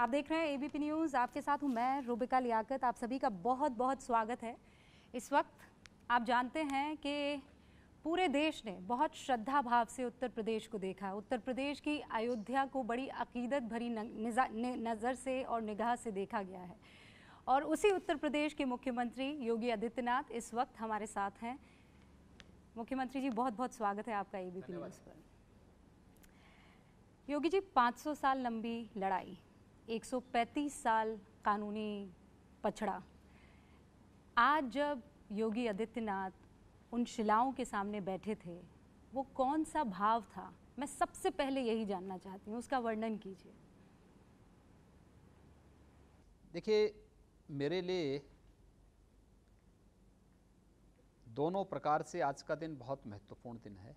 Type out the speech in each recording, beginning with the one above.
आप देख रहे हैं एबीपी न्यूज़ आपके साथ हूं मैं रूबिका लियाकत आप सभी का बहुत बहुत स्वागत है इस वक्त आप जानते हैं कि पूरे देश ने बहुत श्रद्धा भाव से उत्तर प्रदेश को देखा उत्तर प्रदेश की अयोध्या को बड़ी अकीदत भरी नज़र से और निगाह से देखा गया है और उसी उत्तर प्रदेश के मुख्यमंत्री योगी आदित्यनाथ इस वक्त हमारे साथ हैं मुख्यमंत्री जी बहुत बहुत स्वागत है आपका एबीपी न्यूज़ पर योगी जी 500 साल लंबी लड़ाई 135 साल कानूनी पछड़ा आज जब योगी आदित्यनाथ उन शिलाओं के सामने बैठे थे वो कौन सा भाव था मैं सबसे पहले यही जानना चाहती हूँ उसका वर्णन कीजिए देखिए मेरे लिए दोनों प्रकार से आज का दिन बहुत महत्वपूर्ण दिन है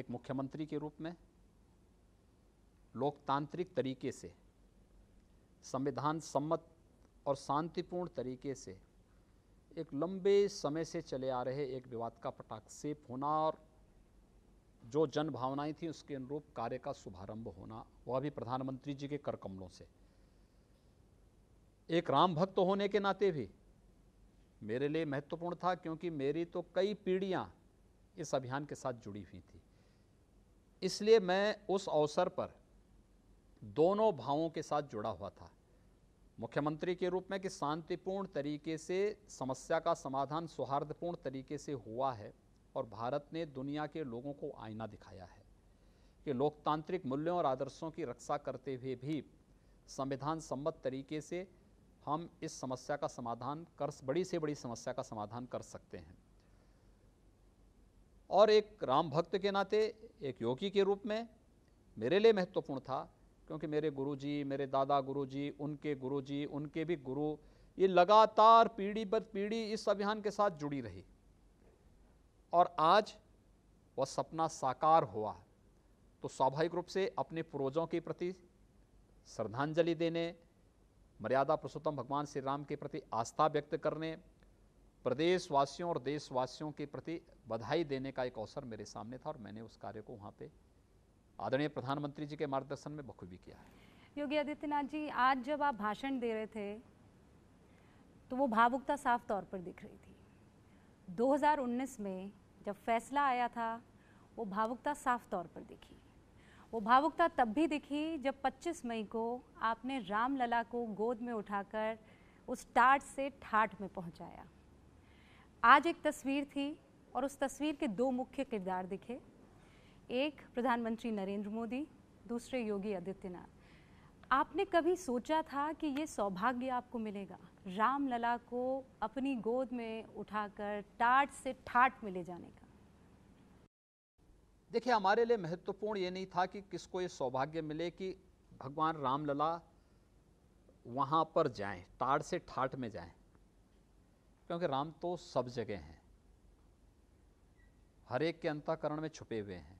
एक मुख्यमंत्री के रूप में लोकतांत्रिक तरीके से संविधान सम्मत और शांतिपूर्ण तरीके से एक लंबे समय से चले आ रहे एक विवाद का पटाक्षेप होना और जो जन भावनाएँ थी उसके अनुरूप कार्य का शुभारंभ होना वह भी प्रधानमंत्री जी के कर कमलों से एक राम भक्त होने के नाते भी मेरे लिए महत्वपूर्ण था क्योंकि मेरी तो कई पीढ़ियाँ इस अभियान के साथ जुड़ी हुई थी इसलिए मैं उस अवसर पर दोनों भावों के साथ जुड़ा हुआ था मुख्यमंत्री के रूप में कि शांतिपूर्ण तरीके से समस्या का समाधान सौहार्दपूर्ण तरीके से हुआ है और भारत ने दुनिया के लोगों को आईना दिखाया है कि लोकतांत्रिक मूल्यों और आदर्शों की रक्षा करते हुए भी संविधान सम्मत तरीके से हम इस समस्या का समाधान कर बड़ी से बड़ी समस्या का समाधान कर सकते हैं और एक राम भक्त के नाते एक योगी के रूप में मेरे लिए महत्वपूर्ण था क्योंकि मेरे गुरुजी मेरे दादा गुरुजी उनके गुरुजी उनके भी गुरु ये लगातार पीढ़ी बद पीढ़ी इस अभियान के साथ जुड़ी रही और आज वह सपना साकार हुआ तो स्वाभाविक रूप से अपने पूर्वजों के प्रति श्रद्धांजलि देने मर्यादा पुरुषोत्तम भगवान श्री राम के प्रति आस्था व्यक्त करने प्रदेशवासियों और देशवासियों के प्रति बधाई देने का एक अवसर मेरे सामने था और मैंने उस कार्य को वहाँ पे आदरणीय प्रधानमंत्री जी के मार्गदर्शन में बखूबी किया है योगी आदित्यनाथ जी आज जब आप भाषण दे रहे थे तो वो भावुकता साफ तौर पर दिख रही थी 2019 में जब फैसला आया था वो भावुकता साफ तौर पर दिखी वो भावुकता तब भी दिखी जब 25 मई को आपने रामलला को गोद में उठाकर उस टाट से ठाट में पहुंचाया आज एक तस्वीर थी और उस तस्वीर के दो मुख्य किरदार दिखे एक प्रधानमंत्री नरेंद्र मोदी दूसरे योगी आदित्यनाथ आपने कभी सोचा था कि ये सौभाग्य आपको मिलेगा रामलला को अपनी गोद में उठाकर टाट से ठाट में ले जाने का देखिए हमारे लिए महत्वपूर्ण ये नहीं था कि किसको ये सौभाग्य मिले कि भगवान रामलला वहाँ पर जाएं टाट से ठाट में जाएं क्योंकि राम तो सब जगह हैं हर एक के अंतकरण में छुपे हुए हैं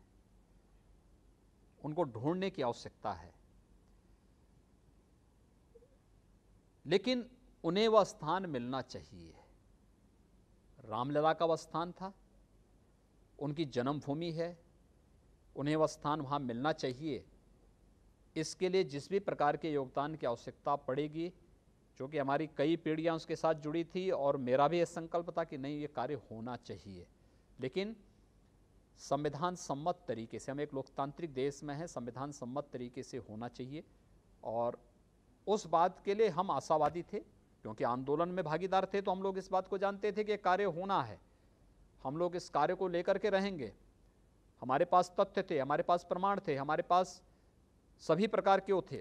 उनको ढूंढने की आवश्यकता है लेकिन उन्हें वह स्थान मिलना चाहिए रामलला का वह स्थान था उनकी जन्मभूमि है उन्हें वह स्थान वहाँ मिलना चाहिए इसके लिए जिस भी प्रकार के योगदान की आवश्यकता पड़ेगी क्योंकि हमारी कई पीढ़ियाँ उसके साथ जुड़ी थी और मेरा भी यह संकल्प था कि नहीं ये कार्य होना चाहिए लेकिन संविधान सम्मत तरीके से हम एक लोकतांत्रिक देश में हैं संविधान सम्मत तरीके से होना चाहिए और उस बात के लिए हम आशावादी थे क्योंकि आंदोलन में भागीदार थे तो हम लोग इस बात को जानते थे कि कार्य होना है हम लोग इस कार्य को लेकर के रहेंगे हमारे पास तथ्य थे हमारे पास प्रमाण थे हमारे पास सभी प्रकार के वो थे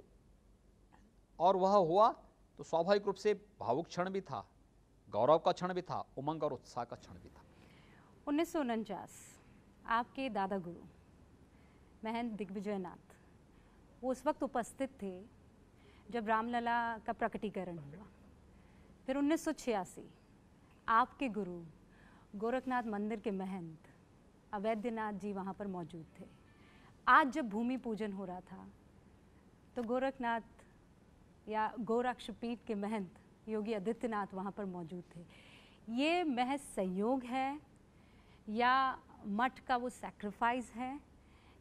और वह हुआ तो स्वाभाविक रूप से भावुक क्षण भी था गौरव का क्षण भी था उमंग और उत्साह का क्षण भी था उन्नीस आपके दादा गुरु महन दिग्विजय नाथ वो उस वक्त उपस्थित थे जब रामलला का प्रकटीकरण हुआ फिर उन्नीस आपके गुरु गोरखनाथ मंदिर के महंत अवैद्यनाथ जी वहाँ पर मौजूद थे आज जब भूमि पूजन हो रहा था तो गोरखनाथ या गोरक्षपीठ के महंत योगी आदित्यनाथ वहाँ पर मौजूद थे ये महज संयोग है या मठ का वो सेक्रीफाइस है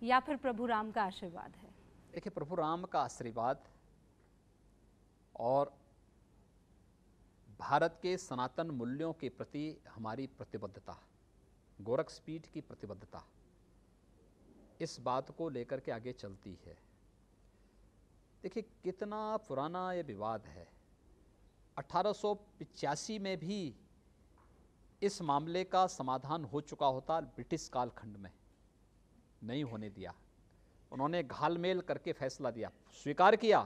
या फिर प्रभु राम का आशीर्वाद है देखिए प्रभु राम का आशीर्वाद और भारत के सनातन मूल्यों के प्रति हमारी प्रतिबद्धता गोरखपीठ की प्रतिबद्धता इस बात को लेकर के आगे चलती है देखिए कितना पुराना ये विवाद है अठारह में भी इस मामले का समाधान हो चुका होता ब्रिटिश कालखंड में नहीं होने दिया उन्होंने घालमेल करके फैसला दिया स्वीकार किया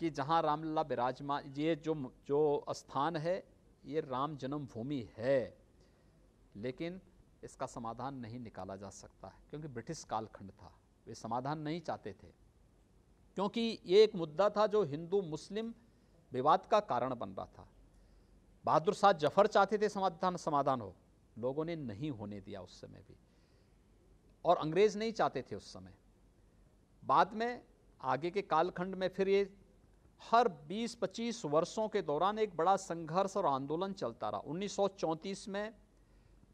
कि जहां रामलला विराजमान ये जो जो स्थान है ये राम जन्मभूमि है लेकिन इसका समाधान नहीं निकाला जा सकता है क्योंकि ब्रिटिश कालखंड था वे समाधान नहीं चाहते थे क्योंकि ये एक मुद्दा था जो हिंदू मुस्लिम विवाद का कारण बन रहा था बहादुर शाह जफर चाहते थे समाधान समाधान हो लोगों ने नहीं होने दिया उस समय भी और अंग्रेज नहीं चाहते थे उस समय बाद में आगे के कालखंड में फिर ये हर 20-25 वर्षों के दौरान एक बड़ा संघर्ष और आंदोलन चलता रहा 1934 में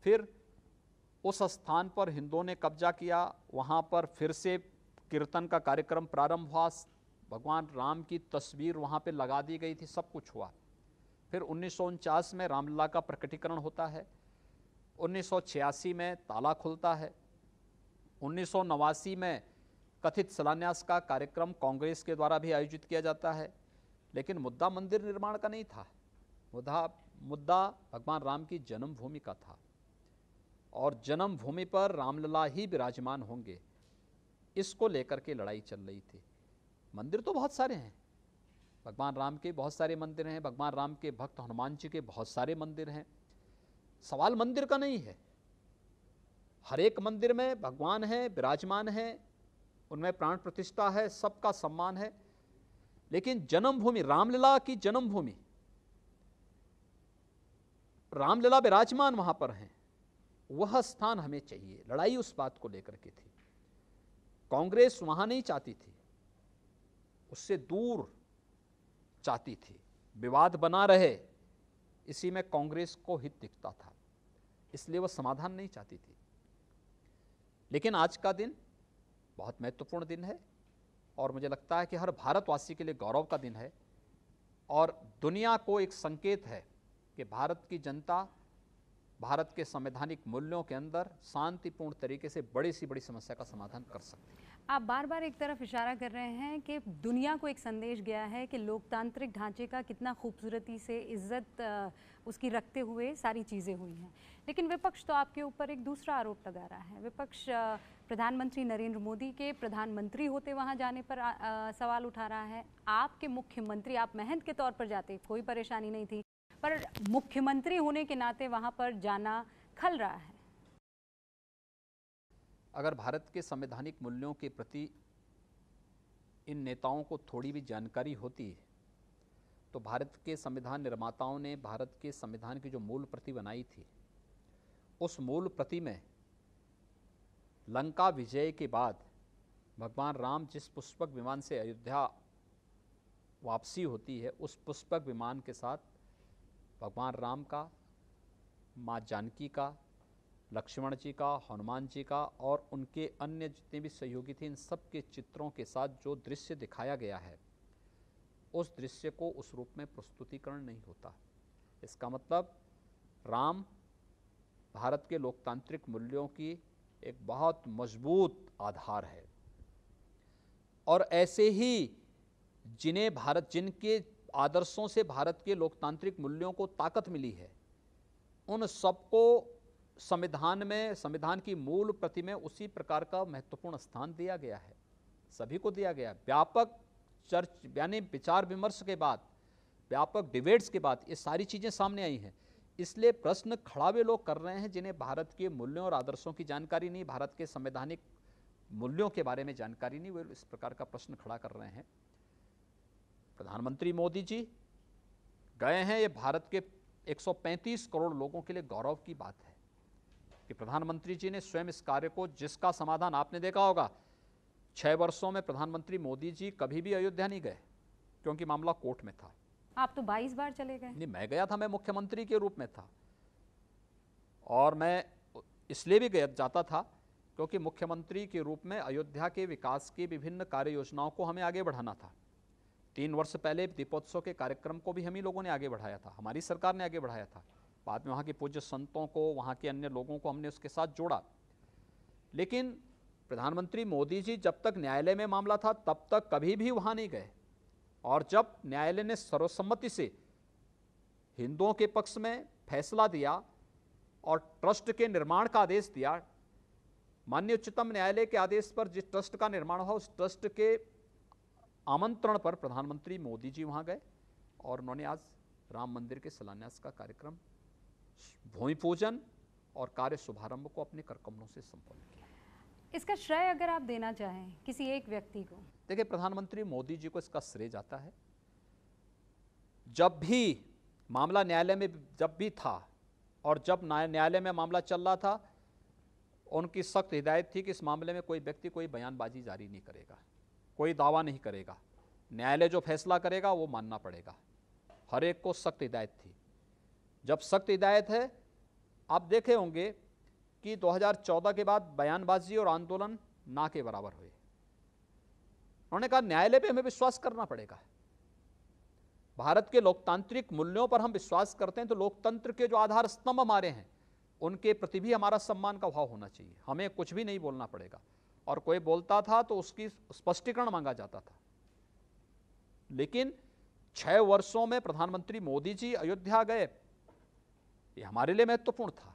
फिर उस स्थान पर हिंदुओं ने कब्जा किया वहाँ पर फिर से कीर्तन का कार्यक्रम प्रारंभ हुआ भगवान राम की तस्वीर वहाँ पे लगा दी गई थी सब कुछ हुआ फिर उन्नीस में रामलला का प्रकटीकरण होता है उन्नीस में ताला खुलता है उन्नीस में कथित शिलान्यास का कार्यक्रम कांग्रेस के द्वारा भी आयोजित किया जाता है लेकिन मुद्दा मंदिर निर्माण का नहीं था मुद्दा मुद्दा भगवान राम की जन्मभूमि का था और जन्मभूमि पर रामलला ही विराजमान होंगे इसको लेकर के लड़ाई चल रही थी मंदिर तो बहुत सारे हैं भगवान राम के बहुत सारे मंदिर हैं भगवान राम के भक्त हनुमान जी के बहुत सारे मंदिर हैं सवाल मंदिर का नहीं है हर एक मंदिर में भगवान है विराजमान है उनमें प्राण प्रतिष्ठा है सबका सम्मान है लेकिन जन्मभूमि रामलीला की जन्मभूमि रामलीला विराजमान वहां पर हैं वह स्थान हमें चाहिए लड़ाई उस बात को लेकर के थी कांग्रेस वहाँ नहीं चाहती थी उससे दूर चाहती थी विवाद बना रहे इसी में कांग्रेस को हित दिखता था इसलिए वह समाधान नहीं चाहती थी लेकिन आज का दिन बहुत महत्वपूर्ण दिन है और मुझे लगता है कि हर भारतवासी के लिए गौरव का दिन है और दुनिया को एक संकेत है कि भारत की जनता भारत के संवैधानिक मूल्यों के अंदर शांतिपूर्ण तरीके से बड़ी सी बड़ी समस्या का समाधान कर सकती है आप बार बार एक तरफ इशारा कर रहे हैं कि दुनिया को एक संदेश गया है कि लोकतांत्रिक ढांचे का कितना खूबसूरती से इज्जत उसकी रखते हुए सारी चीज़ें हुई हैं लेकिन विपक्ष तो आपके ऊपर एक दूसरा आरोप लगा रहा है विपक्ष प्रधानमंत्री नरेंद्र मोदी के प्रधानमंत्री होते वहाँ जाने पर आ, आ, सवाल उठा रहा है आपके मुख्यमंत्री आप महंत के तौर पर जाते कोई परेशानी नहीं थी पर मुख्यमंत्री होने के नाते वहाँ पर जाना खल रहा है अगर भारत के संवैधानिक मूल्यों के प्रति इन नेताओं को थोड़ी भी जानकारी होती है तो भारत के संविधान निर्माताओं ने भारत के संविधान की जो मूल प्रति बनाई थी उस मूल प्रति में लंका विजय के बाद भगवान राम जिस पुष्पक विमान से अयोध्या वापसी होती है उस पुष्पक विमान के साथ भगवान राम का माँ जानकी का लक्ष्मण जी का हनुमान जी का और उनके अन्य जितने भी सहयोगी थे इन सब के चित्रों के साथ जो दृश्य दिखाया गया है उस दृश्य को उस रूप में प्रस्तुतिकरण नहीं होता इसका मतलब राम भारत के लोकतांत्रिक मूल्यों की एक बहुत मजबूत आधार है और ऐसे ही जिन्हें भारत जिनके आदर्शों से भारत के लोकतांत्रिक मूल्यों को ताकत मिली है उन सबको संविधान में संविधान की मूल प्रति में उसी प्रकार का महत्वपूर्ण स्थान दिया गया है सभी को दिया गया व्यापक चर्च यानी विचार विमर्श के बाद व्यापक डिबेट्स के बाद ये सारी चीज़ें सामने आई हैं इसलिए प्रश्न खड़ा वे लोग कर रहे हैं जिन्हें भारत के मूल्यों और आदर्शों की जानकारी नहीं भारत के संवैधानिक मूल्यों के बारे में जानकारी नहीं वे इस प्रकार का प्रश्न खड़ा कर रहे हैं प्रधानमंत्री मोदी जी गए हैं ये भारत के 135 करोड़ लोगों के लिए गौरव की बात है कि प्रधानमंत्री जी ने स्वयं इस कार्य को जिसका समाधान आपने देखा होगा छह वर्षों में प्रधानमंत्री मोदी जी कभी भी अयोध्या नहीं गए क्योंकि मामला कोर्ट में था आप तो 22 बार चले गए नहीं मैं गया था मैं मुख्यमंत्री के रूप में था और मैं इसलिए भी गया जाता था क्योंकि मुख्यमंत्री के रूप में अयोध्या के विकास की विभिन्न कार्य योजनाओं को हमें आगे बढ़ाना था तीन वर्ष पहले दीपोत्सव के कार्यक्रम को भी हम ही लोगों ने आगे बढ़ाया था हमारी सरकार ने आगे बढ़ाया था बाद में वहाँ के पूज्य संतों को वहाँ के अन्य लोगों को हमने उसके साथ जोड़ा लेकिन प्रधानमंत्री मोदी जी जब तक न्यायालय में मामला था तब तक कभी भी वहाँ नहीं गए और जब न्यायालय ने सर्वसम्मति से हिंदुओं के पक्ष में फैसला दिया और ट्रस्ट के निर्माण का आदेश दिया मान्य उच्चतम न्यायालय के आदेश पर जिस ट्रस्ट का निर्माण हुआ उस ट्रस्ट के आमंत्रण पर प्रधानमंत्री मोदी जी वहाँ गए और उन्होंने आज राम मंदिर के शिलान्यास का कार्यक्रम भूमि पूजन और कार्य शुभारंभ को अपने करकमलों से संपन्न किया इसका श्रेय अगर आप देना चाहें किसी एक व्यक्ति को देखिए प्रधानमंत्री मोदी जी को इसका श्रेय जाता है जब भी मामला न्यायालय में जब भी था और जब न्यायालय में मामला चल रहा था उनकी सख्त हिदायत थी कि इस मामले में कोई व्यक्ति कोई बयानबाजी जारी नहीं करेगा कोई दावा नहीं करेगा न्यायालय जो फैसला करेगा वो मानना पड़ेगा हर एक को सख्त हिदायत थी जब सख्त हिदायत है आप देखे होंगे कि 2014 के बाद बयानबाजी और आंदोलन ना के बराबर हुए उन्होंने कहा न्यायालय पे हमें विश्वास करना पड़ेगा भारत के लोकतांत्रिक मूल्यों पर हम विश्वास करते हैं तो लोकतंत्र के जो आधार स्तंभ हमारे हैं उनके प्रति भी हमारा सम्मान का भाव होना चाहिए हमें कुछ भी नहीं बोलना पड़ेगा और कोई बोलता था तो उसकी स्पष्टीकरण मांगा जाता था लेकिन छह वर्षों में प्रधानमंत्री मोदी जी अयोध्या गए ये हमारे लिए महत्वपूर्ण था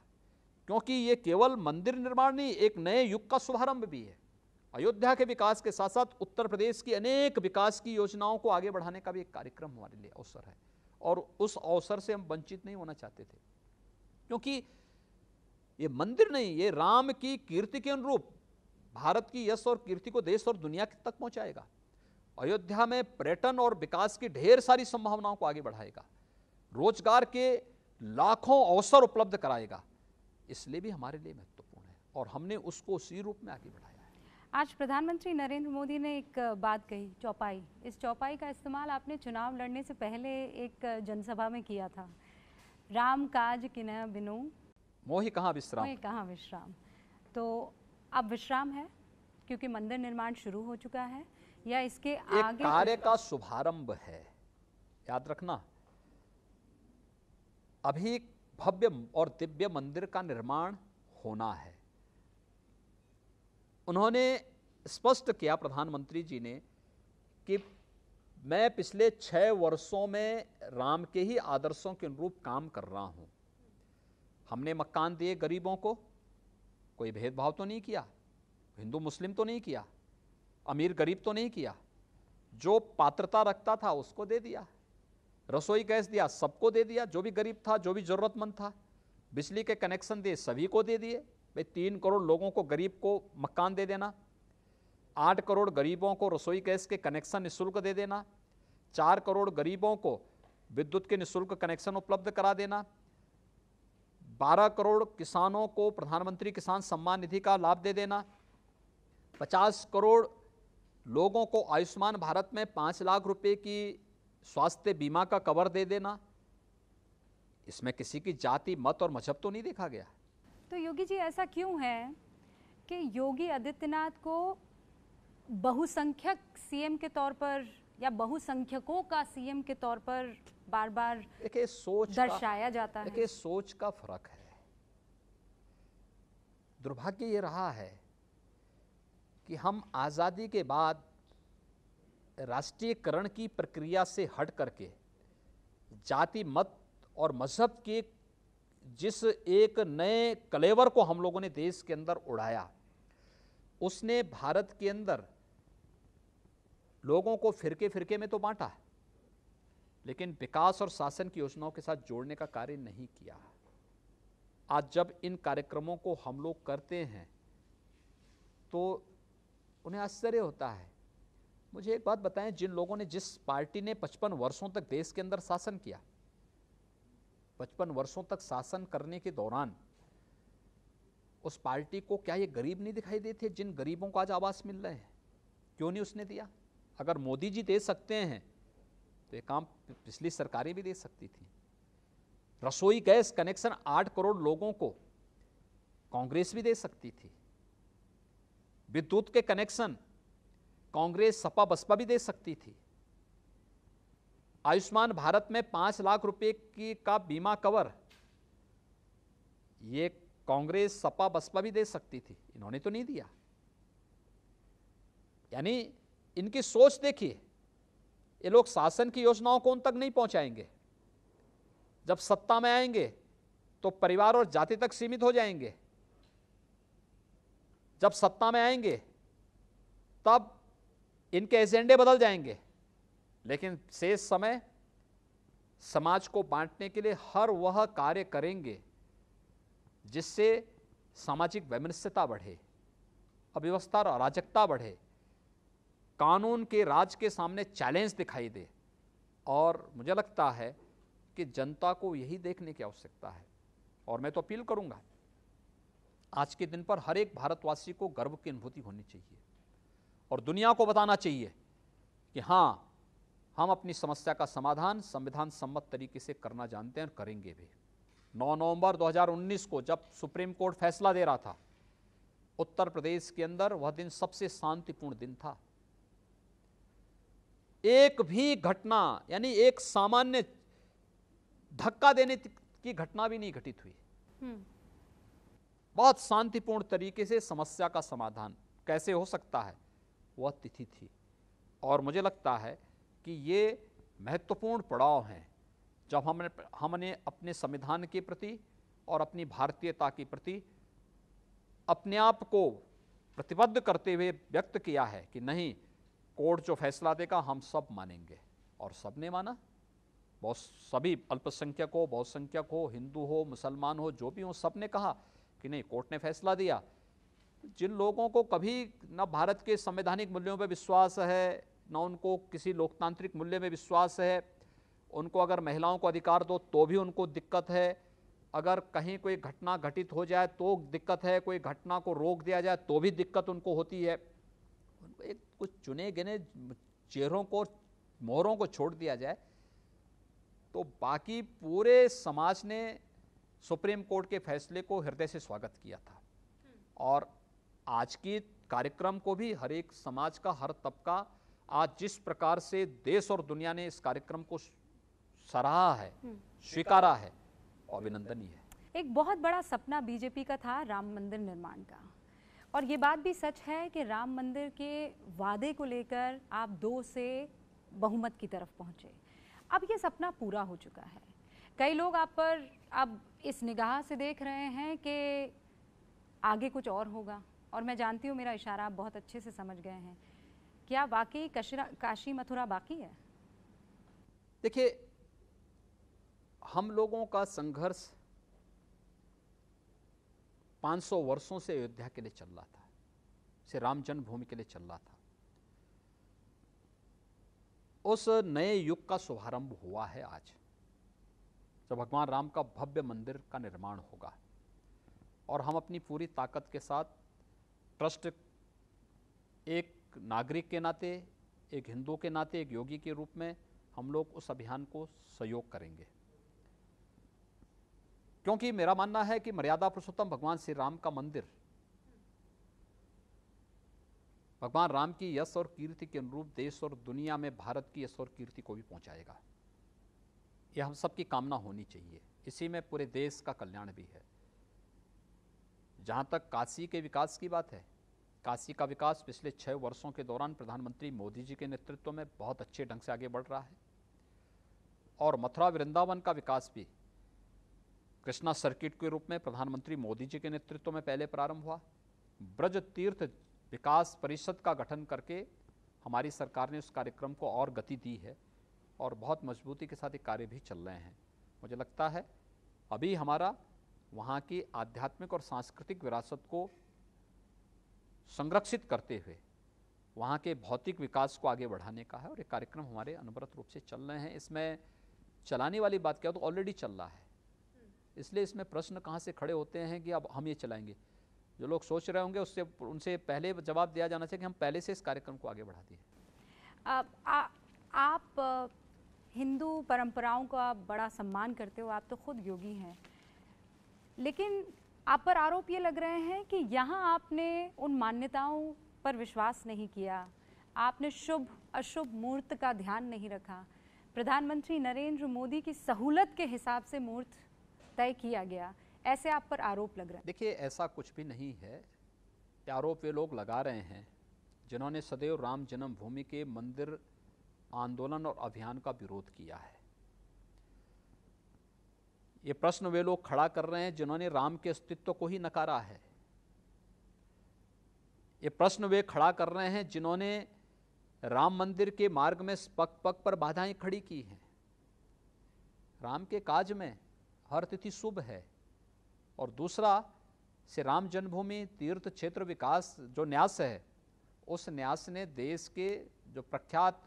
क्योंकि ये केवल मंदिर निर्माण नहीं एक नए युग का शुभारंभ भी है अयोध्या के विकास के साथ साथ उत्तर प्रदेश की अनेक विकास की योजनाओं को आगे बढ़ाने का भी एक कार्यक्रम हमारे लिए अवसर है और उस अवसर से हम वंचित नहीं होना चाहते थे क्योंकि ये मंदिर नहीं ये राम की कीर्ति के अनुरूप भारत की यश और कीर्ति को देश और दुनिया तक पहुंचाएगा अयोध्या में पर्यटन और विकास की ढेर सारी संभावनाओं को आगे बढ़ाएगा रोजगार के लाखों अवसर उपलब्ध कराएगा इसलिए भी हमारे लिए महत्वपूर्ण है और हमने उसको उसी रूप में आगे बढ़ाया है आज प्रधानमंत्री नरेंद्र मोदी ने एक बात कही चौपाई इस चौपाई का इस्तेमाल आपने चुनाव लड़ने से पहले एक जनसभा में किया था राम काज किन्ह बिनु मोहि कहाँ विश्राम मोहि कहाँ विश्राम तो अब विश्राम है क्योंकि मंदिर निर्माण शुरू हो चुका है या इसके आगे कार्य का शुभारंभ है याद रखना अभी एक भव्य और दिव्य मंदिर का निर्माण होना है उन्होंने स्पष्ट किया प्रधानमंत्री जी ने कि मैं पिछले छः वर्षों में राम के ही आदर्शों के अनुरूप काम कर रहा हूँ हमने मकान दिए गरीबों को कोई भेदभाव तो नहीं किया हिंदू मुस्लिम तो नहीं किया अमीर गरीब तो नहीं किया जो पात्रता रखता था उसको दे दिया रसोई गैस दिया सबको दे दिया जो भी गरीब था जो भी ज़रूरतमंद था बिजली के कनेक्शन दिए सभी को दे दिए भाई तीन करोड़ लोगों को गरीब को मकान दे देना आठ करोड़ गरीबों को रसोई गैस के कनेक्शन निःशुल्क दे देना चार करोड़ गरीबों को विद्युत के निःशुल्क कनेक्शन उपलब्ध करा देना बारह करोड़ किसानों को प्रधानमंत्री किसान सम्मान निधि का लाभ दे देना पचास करोड़ लोगों को आयुष्मान भारत में पाँच लाख रुपये की स्वास्थ्य बीमा का कवर दे देना इसमें किसी की जाति मत और मजहब तो नहीं देखा गया तो योगी जी ऐसा क्यों है कि योगी आदित्यनाथ को बहुसंख्यक सीएम के तौर पर या बहुसंख्यकों का सीएम के तौर पर बार बार देखिए सोच दर्शाया जाता है देखिए सोच का फर्क है दुर्भाग्य ये रहा है कि हम आज़ादी के बाद राष्ट्रीयकरण की प्रक्रिया से हट करके जाति मत और मजहब के जिस एक नए कलेवर को हम लोगों ने देश के अंदर उड़ाया उसने भारत के अंदर लोगों को फिरके फिरके में तो बांटा लेकिन विकास और शासन की योजनाओं के साथ जोड़ने का कार्य नहीं किया आज जब इन कार्यक्रमों को हम लोग करते हैं तो उन्हें आश्चर्य होता है मुझे एक बात बताएं जिन लोगों ने जिस पार्टी ने 55 वर्षों तक देश के अंदर शासन किया 55 वर्षों तक शासन करने के दौरान उस पार्टी को क्या ये गरीब नहीं दिखाई देते जिन गरीबों को आज आवास मिल रहे हैं क्यों नहीं उसने दिया अगर मोदी जी दे सकते हैं तो ये काम पिछली सरकारें भी दे सकती थी रसोई गैस कनेक्शन आठ करोड़ लोगों को कांग्रेस भी दे सकती थी विद्युत के कनेक्शन कांग्रेस सपा बसपा भी दे सकती थी आयुष्मान भारत में पांच लाख रुपए की का बीमा कवर ये कांग्रेस सपा बसपा भी दे सकती थी इन्होंने तो नहीं दिया यानी इनकी सोच देखिए ये लोग शासन की योजनाओं को उन तक नहीं पहुंचाएंगे जब सत्ता में आएंगे तो परिवार और जाति तक सीमित हो जाएंगे जब सत्ता में आएंगे तब इनके एजेंडे बदल जाएंगे लेकिन शेष समय समाज को बांटने के लिए हर वह कार्य करेंगे जिससे सामाजिक वैमनस्यता बढ़े अव्यवस्था और अराजकता बढ़े कानून के राज के सामने चैलेंज दिखाई दे और मुझे लगता है कि जनता को यही देखने की आवश्यकता है और मैं तो अपील करूंगा आज के दिन पर हर एक भारतवासी को गर्व की अनुभूति होनी चाहिए और दुनिया को बताना चाहिए कि हाँ हम अपनी समस्या का समाधान संविधान सम्मत तरीके से करना जानते हैं और करेंगे भी 9 नवंबर 2019 को जब सुप्रीम कोर्ट फैसला दे रहा था उत्तर प्रदेश के अंदर वह दिन सबसे शांतिपूर्ण दिन था एक भी घटना यानी एक सामान्य धक्का देने की घटना भी नहीं घटित हुई हम्म। बहुत शांतिपूर्ण तरीके से समस्या का समाधान कैसे हो सकता है वह तिथि थी और मुझे लगता है कि ये महत्वपूर्ण पड़ाव हैं जब हमने हमने अपने संविधान के प्रति और अपनी भारतीयता के प्रति अपने आप को प्रतिबद्ध करते हुए व्यक्त किया है कि नहीं कोर्ट जो फैसला देगा हम सब मानेंगे और सब ने माना बहुत सभी अल्पसंख्यक हो बहुसंख्यक हो हिंदू हो मुसलमान हो जो भी हो सब ने कहा कि नहीं कोर्ट ने फैसला दिया जिन लोगों को कभी न भारत के संवैधानिक मूल्यों पर विश्वास है न उनको किसी लोकतांत्रिक मूल्य में विश्वास है उनको अगर महिलाओं को अधिकार दो तो भी उनको दिक्कत है अगर कहीं कोई घटना घटित हो जाए तो दिक्कत है कोई घटना को रोक दिया जाए तो भी दिक्कत उनको होती है उनको एक कुछ चुने गिने चेहरों को मोहरों को छोड़ दिया जाए तो बाकी पूरे समाज ने सुप्रीम कोर्ट के फैसले को हृदय से स्वागत किया था हम्म। और आज के कार्यक्रम को भी हर एक समाज का हर तबका आज जिस प्रकार से देश और दुनिया ने इस कार्यक्रम को सराहा है हम्म। स्वीकारा है अभिनंदनीय है एक बहुत बड़ा सपना बीजेपी का था राम मंदिर निर्माण का और ये बात भी सच है कि राम मंदिर के वादे को लेकर आप दो से बहुमत की तरफ पहुंचे अब ये सपना पूरा हो चुका है कई लोग आप पर अब इस निगाह से देख रहे हैं कि आगे कुछ और होगा और मैं जानती हूँ मेरा इशारा आप बहुत अच्छे से समझ गए हैं क्या वाकई काशी मथुरा बाकी है देखिए हम लोगों का संघर्ष 500 वर्षों से अयोध्या के लिए चल रहा था से राम जन्मभूमि के लिए चल रहा था उस नए युग का शुभारंभ हुआ है आज जब भगवान राम का भव्य मंदिर का निर्माण होगा और हम अपनी पूरी ताकत के साथ ट्रस्ट एक नागरिक के नाते एक हिंदू के नाते एक योगी के रूप में हम लोग उस अभियान को सहयोग करेंगे क्योंकि मेरा मानना है कि मर्यादा पुरुषोत्तम भगवान श्री राम का मंदिर भगवान राम की यश और कीर्ति के अनुरूप देश और दुनिया में भारत की यश और कीर्ति को भी पहुंचाएगा यह हम सबकी कामना होनी चाहिए इसी में पूरे देश का कल्याण भी है जहाँ तक काशी के विकास की बात है काशी का विकास पिछले छः वर्षों के दौरान प्रधानमंत्री मोदी जी के नेतृत्व में बहुत अच्छे ढंग से आगे बढ़ रहा है और मथुरा वृंदावन का विकास भी कृष्णा सर्किट के रूप में प्रधानमंत्री मोदी जी के नेतृत्व में पहले प्रारंभ हुआ ब्रज तीर्थ विकास परिषद का गठन करके हमारी सरकार ने उस कार्यक्रम को और गति दी है और बहुत मजबूती के साथ ये कार्य भी चल रहे हैं मुझे लगता है अभी हमारा वहाँ की आध्यात्मिक और सांस्कृतिक विरासत को संरक्षित करते हुए वहाँ के भौतिक विकास को आगे बढ़ाने का है और ये कार्यक्रम हमारे अनवरत रूप से चल रहे हैं इसमें चलाने वाली बात क्या हो तो ऑलरेडी चल रहा है इसलिए इसमें प्रश्न कहाँ से खड़े होते हैं कि अब हम ये चलाएंगे जो लोग सोच रहे होंगे उससे उनसे पहले जवाब दिया जाना चाहिए कि हम पहले से इस कार्यक्रम को आगे बढ़ा दिए आप हिंदू परंपराओं का बड़ा सम्मान करते हो आप तो खुद योगी हैं लेकिन आप पर आरोप ये लग रहे हैं कि यहाँ आपने उन मान्यताओं पर विश्वास नहीं किया आपने शुभ अशुभ मुहूर्त का ध्यान नहीं रखा प्रधानमंत्री नरेंद्र मोदी की सहूलत के हिसाब से मुहूर्त तय किया गया ऐसे आप पर आरोप लग रहा है देखिए ऐसा कुछ भी नहीं है आरोप वे लोग लगा रहे हैं जिन्होंने सदैव राम जन्मभूमि के मंदिर आंदोलन और अभियान का विरोध किया है ये प्रश्न वे लोग खड़ा कर रहे हैं जिन्होंने राम के अस्तित्व को ही नकारा है ये प्रश्न वे खड़ा कर रहे हैं जिन्होंने राम मंदिर के मार्ग में पग पग पर बाधाएं खड़ी की हैं राम के काज में हर तिथि शुभ है और दूसरा से राम जन्मभूमि तीर्थ क्षेत्र विकास जो न्यास है उस न्यास ने देश के जो प्रख्यात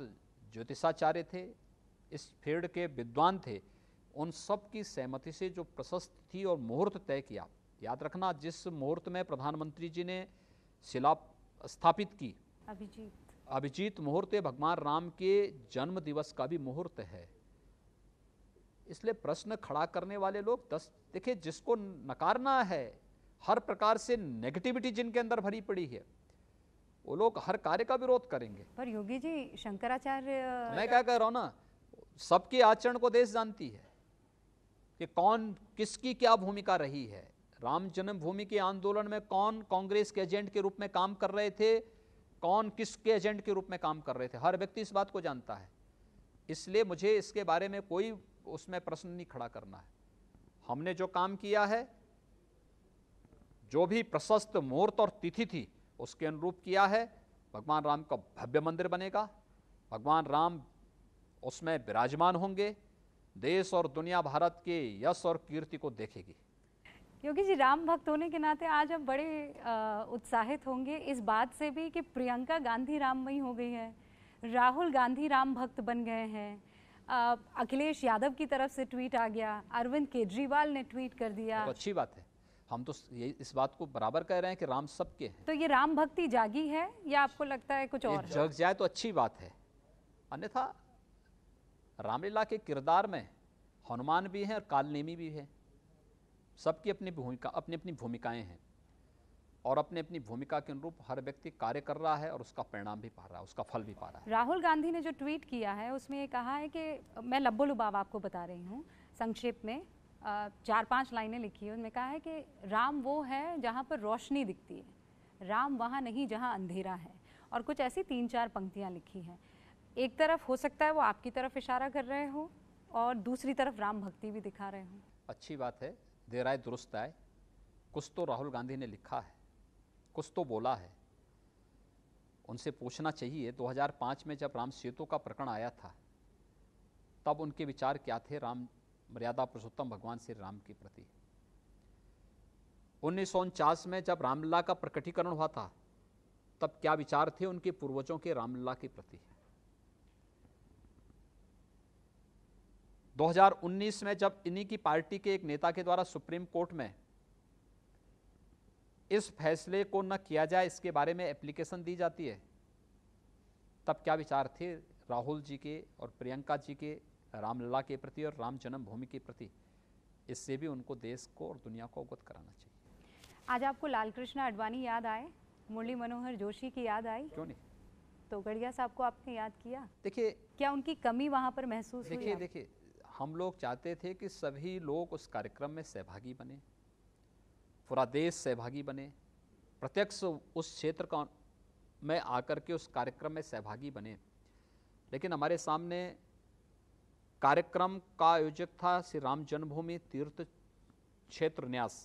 ज्योतिषाचार्य थे इस फील्ड के विद्वान थे उन सब की सहमति से जो प्रशस्त थी और मुहूर्त तय किया याद रखना जिस मुहूर्त में प्रधानमंत्री जी ने शिला स्थापित की अभिजीत अभिजीत मुहूर्त भगवान राम के जन्म दिवस का भी मुहूर्त है इसलिए प्रश्न खड़ा करने वाले लोग दस देखिए जिसको नकारना है हर प्रकार से नेगेटिविटी जिनके अंदर भरी पड़ी है वो लोग हर कार्य का विरोध करेंगे पर योगी जी शंकराचार्य मैं क्या कह रहा हूँ ना सबके आचरण को देश जानती है कि कौन किसकी क्या भूमिका रही है राम जन्मभूमि के आंदोलन में कौन कांग्रेस के एजेंट के रूप में काम कर रहे थे कौन किसके एजेंट के रूप में काम कर रहे थे हर व्यक्ति इस बात को जानता है इसलिए मुझे इसके बारे में कोई उसमें प्रश्न नहीं खड़ा करना है हमने जो काम किया है जो भी प्रशस्त मुहूर्त और तिथि थी उसके अनुरूप किया है भगवान राम का भव्य मंदिर बनेगा भगवान राम उसमें विराजमान होंगे देश और दुनिया भारत के यश और कीर्ति को देखेगी योगी जी राम भक्त होने के नाते आज हम बड़े उत्साहित होंगे इस बात से भी कि प्रियंका गांधी राममयी हो गई है राहुल गांधी राम भक्त बन गए हैं अखिलेश यादव की तरफ से ट्वीट आ गया अरविंद केजरीवाल ने ट्वीट कर दिया तो अच्छी बात है हम तो ये इस बात को बराबर कह रहे हैं कि राम सबके हैं तो ये राम भक्ति जागी है या आपको लगता है कुछ और जग जाए तो अच्छी बात है अन्यथा रामलीला के किरदार में हनुमान भी हैं और कालनेमी भी है सबकी अपनी भूमिका अपनी अपनी भूमिकाएं हैं और अपनी अपनी भूमिका के अनुरूप हर व्यक्ति कार्य कर रहा है और उसका परिणाम भी पा रहा है उसका फल भी पा रहा है राहुल गांधी ने जो ट्वीट किया है उसमें ये कहा है कि मैं लब्बो लुबाव आपको बता रही हूँ संक्षेप में चार पांच लाइनें लिखी है उनमें कहा है कि राम वो है जहाँ पर रोशनी दिखती है राम वहाँ नहीं जहाँ अंधेरा है और कुछ ऐसी तीन चार पंक्तियाँ लिखी हैं एक तरफ हो सकता है वो आपकी तरफ इशारा कर रहे हों और दूसरी तरफ राम भक्ति भी दिखा रहे हों अच्छी बात है दे राय दुरुस्त आए कुछ तो राहुल गांधी ने लिखा है कुछ तो बोला है उनसे पूछना चाहिए 2005 में जब राम सेतु का प्रकरण आया था तब उनके विचार क्या थे राम मर्यादा पुरुषोत्तम भगवान श्री राम के प्रति उन्नीस में जब रामलला का प्रकटीकरण हुआ था तब क्या विचार थे उनके पूर्वजों के रामलला के प्रति 2019 में जब इन्हीं की पार्टी के एक नेता के द्वारा सुप्रीम कोर्ट में इस फैसले को न किया जाए इसके बारे में एप्लीकेशन दी जाती है तब क्या विचार थे राहुल जी के और प्रियंका जी के रामलला के प्रति और राम जन्मभूमि के प्रति इससे भी उनको देश को और दुनिया को अवगत कराना चाहिए आज आपको लाल कृष्ण अडवाणी याद आए मुरली मनोहर जोशी की याद आई क्यों नहीं तो गढ़िया साहब को आपने याद किया देखिए क्या उनकी कमी वहाँ पर महसूस देखिए देखिए हम लोग चाहते थे कि सभी लोग उस कार्यक्रम में सहभागी बने पूरा देश सहभागी बने प्रत्यक्ष उस क्षेत्र का में आकर के उस कार्यक्रम में सहभागी बने लेकिन हमारे सामने कार्यक्रम का आयोजक था श्री राम जन्मभूमि तीर्थ क्षेत्र न्यास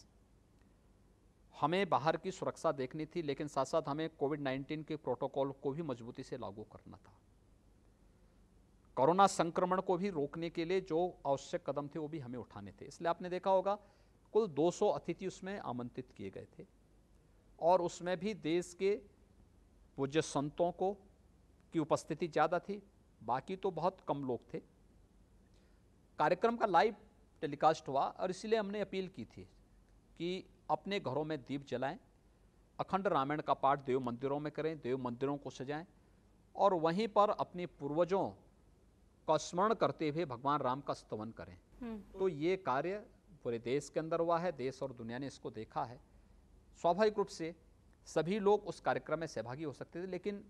हमें बाहर की सुरक्षा देखनी थी लेकिन साथ साथ हमें कोविड 19 के प्रोटोकॉल को भी मजबूती से लागू करना था कोरोना संक्रमण को भी रोकने के लिए जो आवश्यक कदम थे वो भी हमें उठाने थे इसलिए आपने देखा होगा कुल 200 अतिथि उसमें आमंत्रित किए गए थे और उसमें भी देश के पूज्य संतों को की उपस्थिति ज़्यादा थी बाकी तो बहुत कम लोग थे कार्यक्रम का लाइव टेलीकास्ट हुआ और इसलिए हमने अपील की थी कि अपने घरों में दीप जलाएं अखंड रामायण का पाठ देव मंदिरों में करें देव मंदिरों को सजाएं और वहीं पर अपने पूर्वजों का स्मरण करते हुए भगवान राम का स्तवन करें हम्म। तो ये कार्य पूरे देश के अंदर हुआ है देश और दुनिया ने इसको देखा है स्वाभाविक रूप से सभी लोग उस कार्यक्रम में सहभागी हो सकते थे लेकिन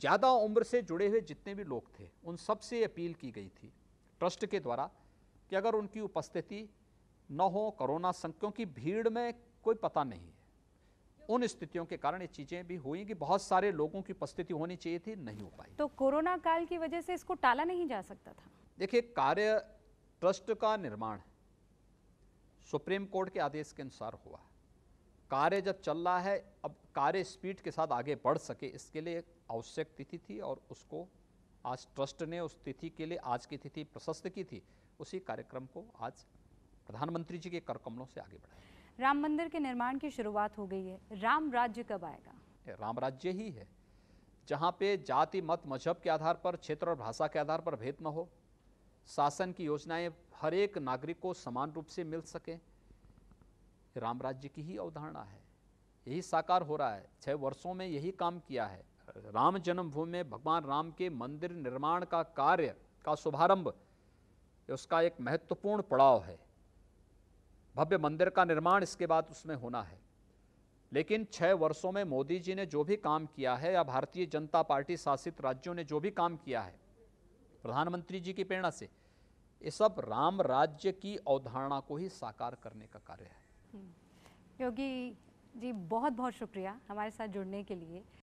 ज़्यादा उम्र से जुड़े हुए जितने भी लोग थे उन सब से अपील की गई थी ट्रस्ट के द्वारा कि अगर उनकी उपस्थिति न हो कोरोना संग की भीड़ में कोई पता नहीं है उन स्थितियों के कारण ये चीजें भी हुई कि बहुत सारे लोगों की उपस्थिति होनी चाहिए थी नहीं हो पाई तो कोरोना काल की वजह से इसको टाला नहीं जा सकता था देखिए कार्य ट्रस्ट का निर्माण सुप्रीम कोर्ट के आदेश के अनुसार हुआ कार्य जब चल रहा है अब कार्य स्पीड के साथ आगे बढ़ सके इसके लिए आवश्यक तिथि थी और उसको आज ट्रस्ट ने उस तिथि के लिए आज की तिथि प्रशस्त की थी उसी कार्यक्रम को आज प्रधानमंत्री जी के कर कमलों से आगे बढ़ाया राम मंदिर के निर्माण की शुरुआत हो गई है राम राज्य कब आएगा राम राज्य ही है जहाँ पे जाति मत मजहब के आधार पर क्षेत्र और भाषा के आधार पर भेद न हो शासन की योजनाएं हर एक नागरिक को समान रूप से मिल सके राम राज्य की ही अवधारणा है यही साकार हो रहा है छः वर्षों में यही काम किया है राम जन्मभूमि में भगवान राम के मंदिर निर्माण का कार्य का शुभारंभ उसका एक महत्वपूर्ण पड़ाव है भव्य मंदिर का निर्माण इसके बाद उसमें होना है लेकिन छः वर्षों में मोदी जी ने जो भी काम किया है या भारतीय जनता पार्टी शासित राज्यों ने जो भी काम किया है प्रधानमंत्री जी की प्रेरणा से ये सब राम राज्य की अवधारणा को ही साकार करने का कार्य है हम्म। योगी जी बहुत बहुत शुक्रिया हमारे साथ जुड़ने के लिए